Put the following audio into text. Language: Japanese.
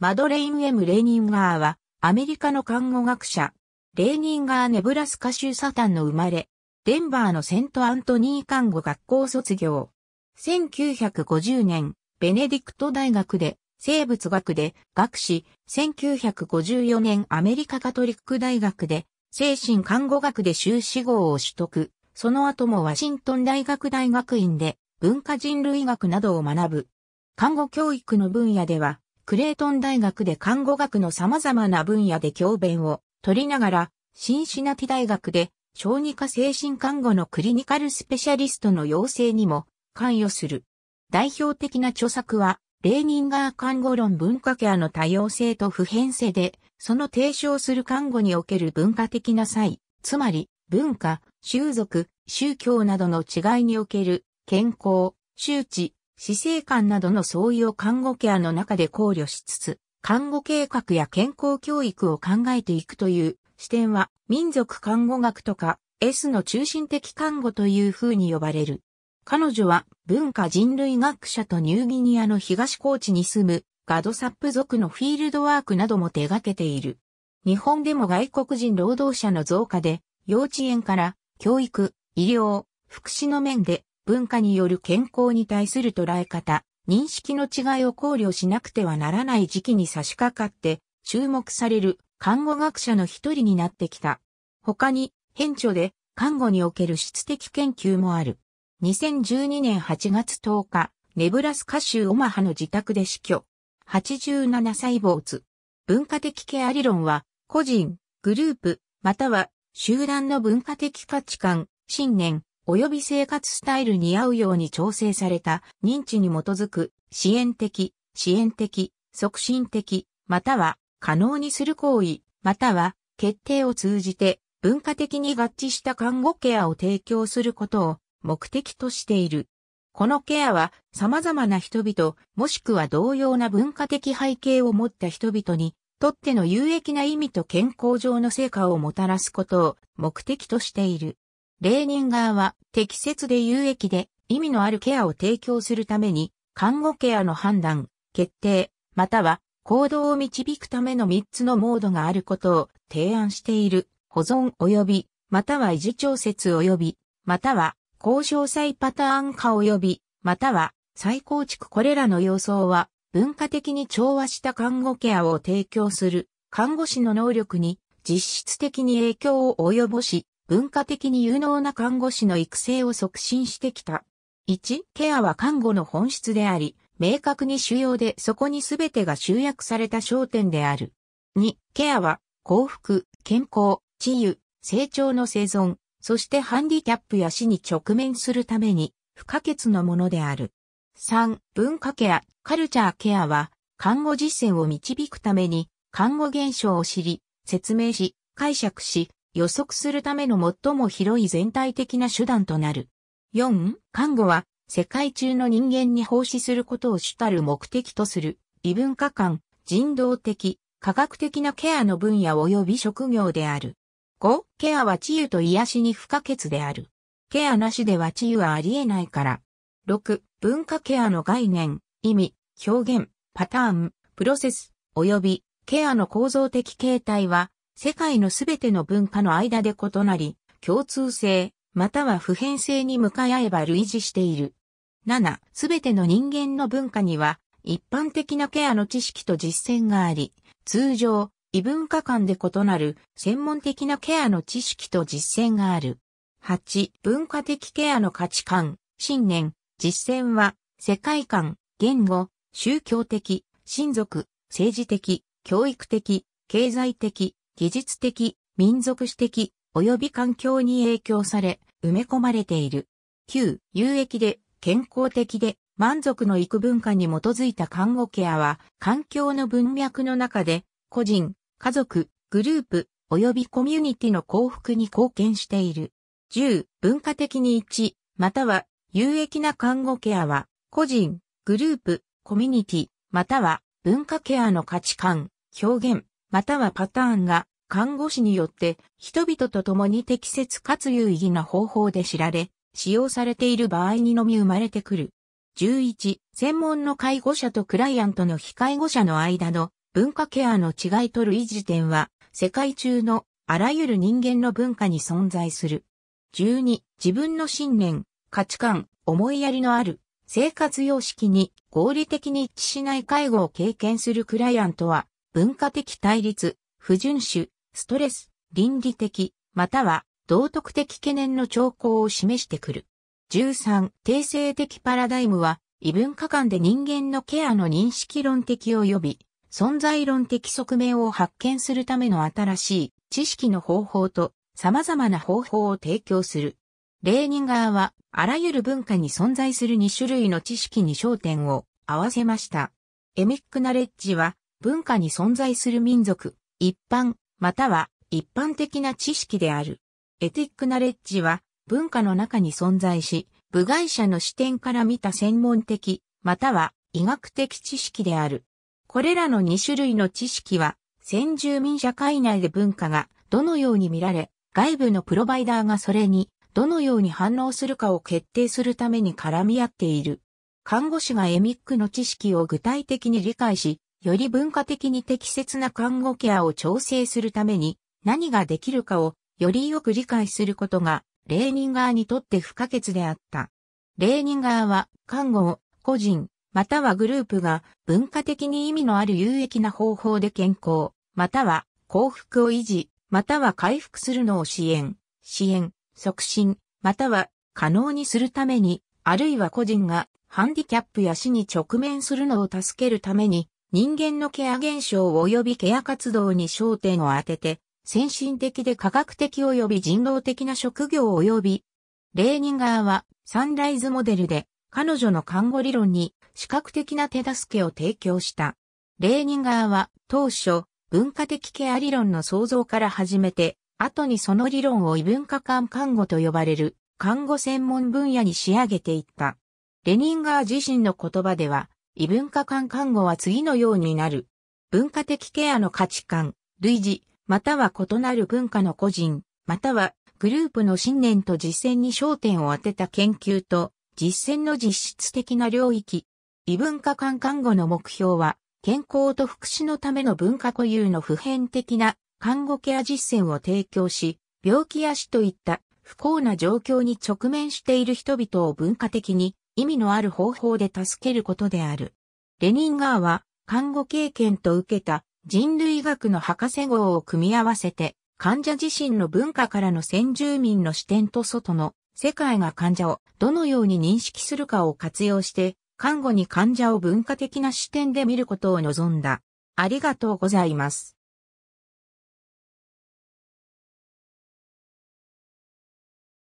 マドレイン・エム・レーニンガーは、アメリカの看護学者、レーニンガー・ネブラスカ州サタンの生まれ、デンバーのセント・アントニー看護学校卒業。1950年、ベネディクト大学で生物学で学士、1954年アメリカカトリック大学で精神看護学で修士号を取得、その後もワシントン大学大学院で文化人類学などを学ぶ。看護教育の分野ではクレートン大学で看護学の様々な分野で教鞭を取りながら、シンシナティ大学で小児科精神看護のクリニカルスペシャリストの養成にも関与する。代表的な著作は、レーニンガー看護論文化ケアの多様性と普遍性で、その提唱する看護における文化的な際、つまり文化、習俗、宗教などの違いにおける健康、周知、死生観などの相違を看護ケアの中で考慮しつつ、看護計画や健康教育を考えていくという視点は民族看護学とか S の中心的看護という風に呼ばれる。彼女は文化人類学者とニューギニアの東高地に住むガドサップ族のフィールドワークなども手掛けている。日本でも外国人労働者の増加で幼稚園から教育、医療、福祉の面で文化による健康に対する捉え方、認識の違いを考慮しなくてはならない時期に差し掛かって注目される看護学者の一人になってきた。他に、変著で看護における質的研究もある。2012年8月10日、ネブラスカ州オマハの自宅で死去。87歳没。文化的ケア理論は、個人、グループ、または集団の文化的価値観、信念、及び生活スタイルに合うように調整された認知に基づく支援的、支援的、促進的、または可能にする行為、または決定を通じて文化的に合致した看護ケアを提供することを目的としている。このケアは様々な人々、もしくは同様な文化的背景を持った人々にとっての有益な意味と健康上の成果をもたらすことを目的としている。レーニン側は適切で有益で意味のあるケアを提供するために、看護ケアの判断、決定、または行動を導くための3つのモードがあることを提案している、保存及び、または維持調節及び、または、交渉再パターン化及び、または、再構築これらの要素は、文化的に調和した看護ケアを提供する、看護師の能力に実質的に影響を及ぼし、文化的に有能な看護師の育成を促進してきた。1、ケアは看護の本質であり、明確に主要でそこに全てが集約された焦点である。2、ケアは幸福、健康、治癒、成長の生存、そしてハンディキャップや死に直面するために不可欠なものである。3、文化ケア、カルチャーケアは、看護実践を導くために、看護現象を知り、説明し、解釈し、予測するための最も広い全体的な手段となる。4、看護は、世界中の人間に奉仕することを主たる目的とする、異文化間、人道的、科学的なケアの分野及び職業である。5、ケアは治癒と癒しに不可欠である。ケアなしでは治癒はありえないから。6、文化ケアの概念、意味、表現、パターン、プロセス、及びケアの構造的形態は、世界のすべての文化の間で異なり、共通性、または普遍性に向かい合えば類似している。7、すべての人間の文化には、一般的なケアの知識と実践があり、通常、異文化間で異なる専門的なケアの知識と実践がある。8、文化的ケアの価値観、信念、実践は、世界観、言語、宗教的、親族、政治的、教育的、経済的、技術的、民族史的、及び環境に影響され、埋め込まれている。9、有益で、健康的で、満足の幾文化に基づいた看護ケアは、環境の文脈の中で、個人、家族、グループ、及びコミュニティの幸福に貢献している。10、文化的に一、または、有益な看護ケアは、個人、グループ、コミュニティ、または、文化ケアの価値観、表現、またはパターンが看護師によって人々と共に適切かつ有意義な方法で知られ、使用されている場合にのみ生まれてくる。11、専門の介護者とクライアントの非介護者の間の文化ケアの違いと維持点は、世界中のあらゆる人間の文化に存在する。12、自分の信念、価値観、思いやりのある生活様式に合理的に一致しない介護を経験するクライアントは、文化的対立、不遵守、ストレス、倫理的、または道徳的懸念の兆候を示してくる。13、定性的パラダイムは、異文化間で人間のケアの認識論的及び、存在論的側面を発見するための新しい知識の方法と様々な方法を提供する。レーニン側は、あらゆる文化に存在する2種類の知識に焦点を合わせました。エミックナレッジは、文化に存在する民族、一般、または一般的な知識である。エティックナレッジは文化の中に存在し、部外者の視点から見た専門的、または医学的知識である。これらの2種類の知識は、先住民社会内で文化がどのように見られ、外部のプロバイダーがそれにどのように反応するかを決定するために絡み合っている。看護師がエミックの知識を具体的に理解し、より文化的に適切な看護ケアを調整するために何ができるかをよりよく理解することがレーニンガーにとって不可欠であった。レーニンガーは看護を個人またはグループが文化的に意味のある有益な方法で健康または幸福を維持または回復するのを支援、支援、促進または可能にするためにあるいは個人がハンディキャップや死に直面するのを助けるために人間のケア現象及びケア活動に焦点を当てて、先進的で科学的及び人道的な職業及び、レーニンガーはサンライズモデルで彼女の看護理論に視覚的な手助けを提供した。レーニンガーは当初文化的ケア理論の創造から始めて、後にその理論を異文化間看護と呼ばれる看護専門分野に仕上げていった。レニンガー自身の言葉では、異文化間看護は次のようになる。文化的ケアの価値観、類似、または異なる文化の個人、またはグループの信念と実践に焦点を当てた研究と、実践の実質的な領域。異文化間看護の目標は、健康と福祉のための文化固有の普遍的な看護ケア実践を提供し、病気や死といった不幸な状況に直面している人々を文化的に意味のある方法で助けることである。レニンガーは、看護経験と受けた人類学の博士号を組み合わせて、患者自身の文化からの先住民の視点と外の世界が患者をどのように認識するかを活用して、看護に患者を文化的な視点で見ることを望んだ。ありがとうございます。